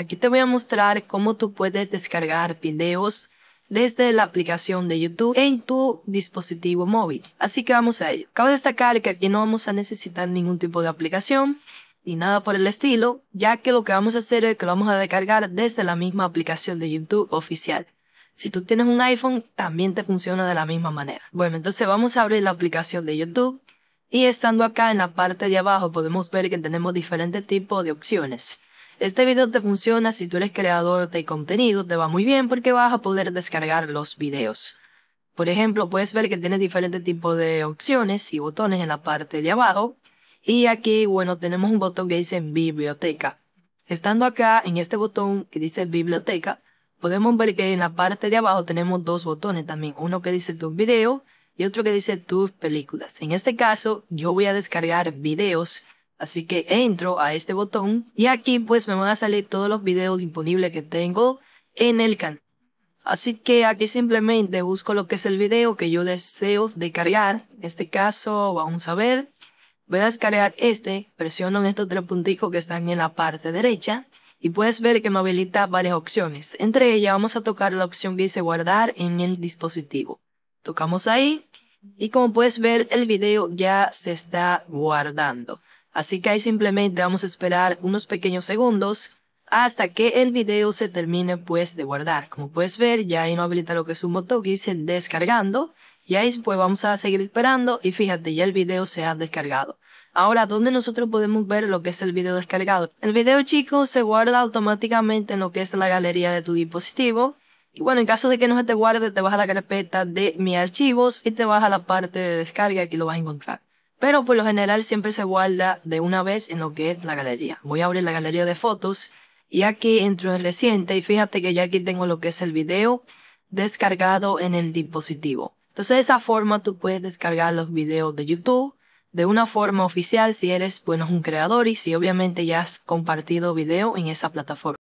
Aquí te voy a mostrar cómo tú puedes descargar videos desde la aplicación de YouTube en tu dispositivo móvil. Así que vamos a ello. Cabe destacar que aquí no vamos a necesitar ningún tipo de aplicación ni nada por el estilo, ya que lo que vamos a hacer es que lo vamos a descargar desde la misma aplicación de YouTube oficial. Si tú tienes un iPhone, también te funciona de la misma manera. Bueno, entonces vamos a abrir la aplicación de YouTube y estando acá en la parte de abajo podemos ver que tenemos diferentes tipos de opciones. Este video te funciona si tú eres creador de contenido, te va muy bien porque vas a poder descargar los videos. Por ejemplo, puedes ver que tiene diferentes tipos de opciones y botones en la parte de abajo. Y aquí, bueno, tenemos un botón que dice biblioteca. Estando acá en este botón que dice biblioteca, podemos ver que en la parte de abajo tenemos dos botones también. Uno que dice tus videos y otro que dice tus películas. En este caso, yo voy a descargar videos Así que entro a este botón y aquí pues me van a salir todos los videos disponibles que tengo en el canal. Así que aquí simplemente busco lo que es el video que yo deseo descargar. En este caso vamos a ver. Voy a descargar este, presiono en estos tres puntitos que están en la parte derecha y puedes ver que me habilita varias opciones. Entre ellas vamos a tocar la opción que dice guardar en el dispositivo. Tocamos ahí y como puedes ver el video ya se está guardando. Así que ahí simplemente vamos a esperar unos pequeños segundos hasta que el video se termine pues de guardar. Como puedes ver, ya ahí no habilita lo que es un botón que dice descargando. Y ahí pues vamos a seguir esperando y fíjate, ya el video se ha descargado. Ahora, ¿dónde nosotros podemos ver lo que es el video descargado? El video, chicos, se guarda automáticamente en lo que es la galería de tu dispositivo. Y bueno, en caso de que no se te guarde, te vas a la carpeta de mis archivos y te vas a la parte de descarga y lo vas a encontrar. Pero por lo general siempre se guarda de una vez en lo que es la galería. Voy a abrir la galería de fotos y aquí entro en reciente y fíjate que ya aquí tengo lo que es el video descargado en el dispositivo. Entonces de esa forma tú puedes descargar los videos de YouTube de una forma oficial si eres bueno un creador y si obviamente ya has compartido video en esa plataforma.